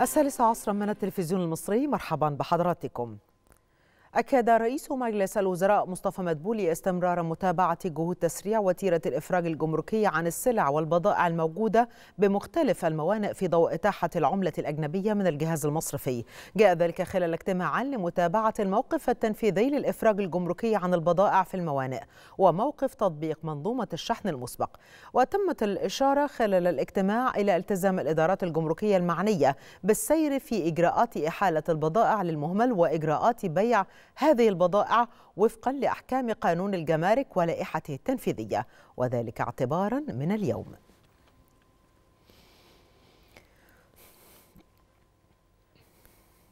السادسة عصرا من التلفزيون المصري مرحبا بحضراتكم أكد رئيس مجلس الوزراء مصطفى مدبولي استمرار متابعة جهود تسريع وتيرة الإفراج الجمركي عن السلع والبضائع الموجودة بمختلف الموانئ في ضوء إتاحة العملة الأجنبية من الجهاز المصرفي جاء ذلك خلال اجتماع لمتابعة الموقف التنفيذي للإفراج الجمركي عن البضائع في الموانئ وموقف تطبيق منظومة الشحن المسبق وتمت الإشارة خلال الاجتماع إلى التزام الإدارات الجمركية المعنية بالسير في إجراءات إحالة البضائع للمهمل وإجراءات بيع هذه البضائع وفقا لأحكام قانون الجمارك ولائحته التنفيذية وذلك اعتبارا من اليوم